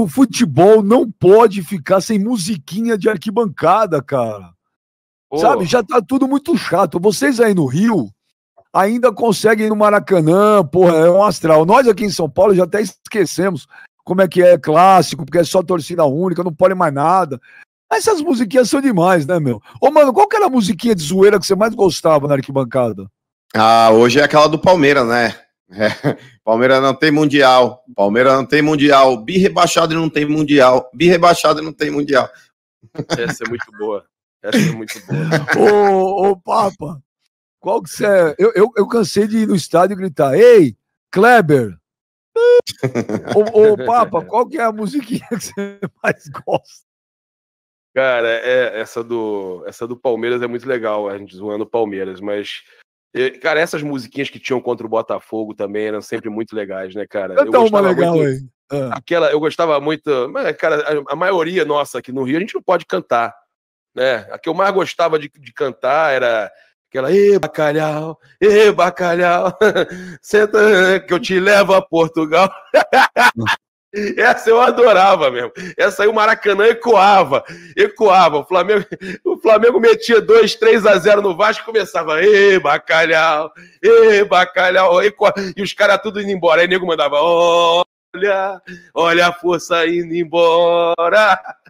o futebol não pode ficar sem musiquinha de arquibancada, cara. Oh. Sabe, já tá tudo muito chato. Vocês aí no Rio ainda conseguem ir no Maracanã, porra, é um astral. Nós aqui em São Paulo já até esquecemos como é que é clássico, porque é só torcida única, não pode mais nada. Essas musiquinhas são demais, né, meu? Ô, mano, qual que era a musiquinha de zoeira que você mais gostava na arquibancada? Ah, hoje é aquela do Palmeiras, né? É, Palmeiras não tem mundial. Palmeiras não tem mundial. Bi rebaixado não tem mundial. Bi rebaixado não tem mundial. Essa é muito boa. Essa é muito boa. ô, ô, Papa, qual que você é? Eu, eu, eu cansei de ir no estádio e gritar: Ei, Kleber! ô, ô, Papa, qual que é a musiquinha que você mais gosta? Cara, é, essa, do, essa do Palmeiras é muito legal, a gente zoando o Palmeiras, mas Cara, essas musiquinhas que tinham contra o Botafogo também eram sempre muito legais, né, cara? Canta eu uma legal muito... aí. Ah. Aquela, eu gostava muito. Mas, cara, a, a, maioria nossa aqui no Rio, a gente não pode cantar. Né? A que eu mais gostava de, de cantar era aquela, e bacalhau, e bacalhau, senta que eu te levo a Portugal. Essa eu adorava mesmo. Essa aí o Maracanã ecoava, ecoava. O Flamengo, o Flamengo metia 2, 3 a 0 no Vasco começava, ê, bacalhau, ê, bacalhau, ecoava. e os caras tudo indo embora. Aí o nego mandava, olha, olha a força indo embora.